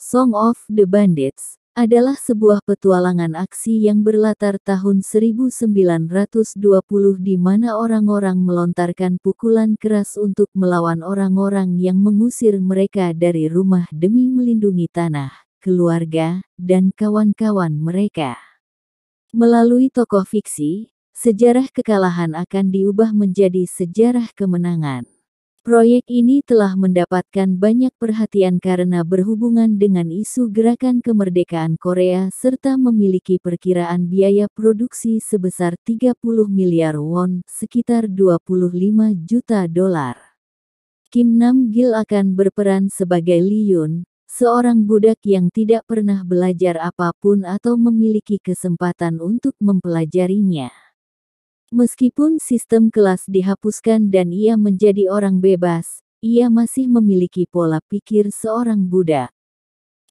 Song of the Bandits adalah sebuah petualangan aksi yang berlatar tahun 1920 di mana orang-orang melontarkan pukulan keras untuk melawan orang-orang yang mengusir mereka dari rumah demi melindungi tanah, keluarga, dan kawan-kawan mereka. Melalui tokoh fiksi, sejarah kekalahan akan diubah menjadi sejarah kemenangan. Proyek ini telah mendapatkan banyak perhatian karena berhubungan dengan isu gerakan kemerdekaan Korea serta memiliki perkiraan biaya produksi sebesar 30 miliar won, sekitar 25 juta dolar. Kim Nam Gil akan berperan sebagai Lee Yoon, seorang budak yang tidak pernah belajar apapun atau memiliki kesempatan untuk mempelajarinya. Meskipun sistem kelas dihapuskan dan ia menjadi orang bebas, ia masih memiliki pola pikir seorang Buddha.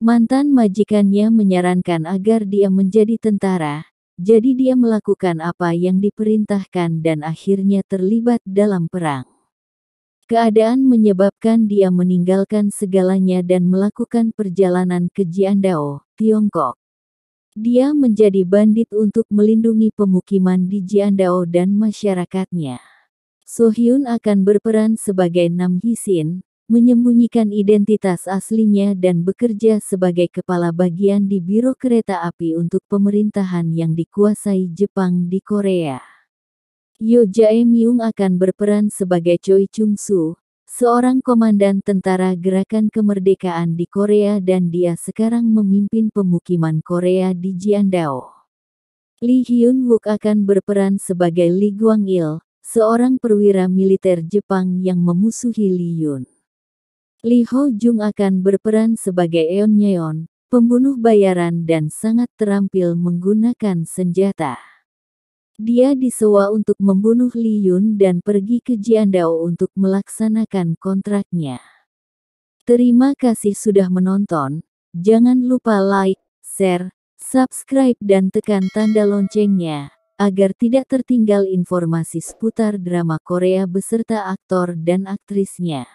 Mantan majikannya menyarankan agar dia menjadi tentara, jadi dia melakukan apa yang diperintahkan dan akhirnya terlibat dalam perang. Keadaan menyebabkan dia meninggalkan segalanya dan melakukan perjalanan ke Jiandao, Tiongkok. Dia menjadi bandit untuk melindungi pemukiman di Jiandao dan masyarakatnya. Sohyun akan berperan sebagai Nam Hisin, menyembunyikan identitas aslinya dan bekerja sebagai kepala bagian di Biro Kereta Api untuk pemerintahan yang dikuasai Jepang di Korea. Yo Jae Myung akan berperan sebagai Choi Chung Soo, seorang komandan tentara gerakan kemerdekaan di Korea dan dia sekarang memimpin pemukiman Korea di Jiandao. Lee Hyun Wook akan berperan sebagai Lee Guang Il, seorang perwira militer Jepang yang memusuhi Lee Yun. Lee Ho Jung akan berperan sebagai Eon Yeon, pembunuh bayaran dan sangat terampil menggunakan senjata. Dia disewa untuk membunuh Yun dan pergi ke Jiandao untuk melaksanakan kontraknya. Terima kasih sudah menonton. Jangan lupa like, share, subscribe dan tekan tanda loncengnya agar tidak tertinggal informasi seputar drama Korea beserta aktor dan aktrisnya.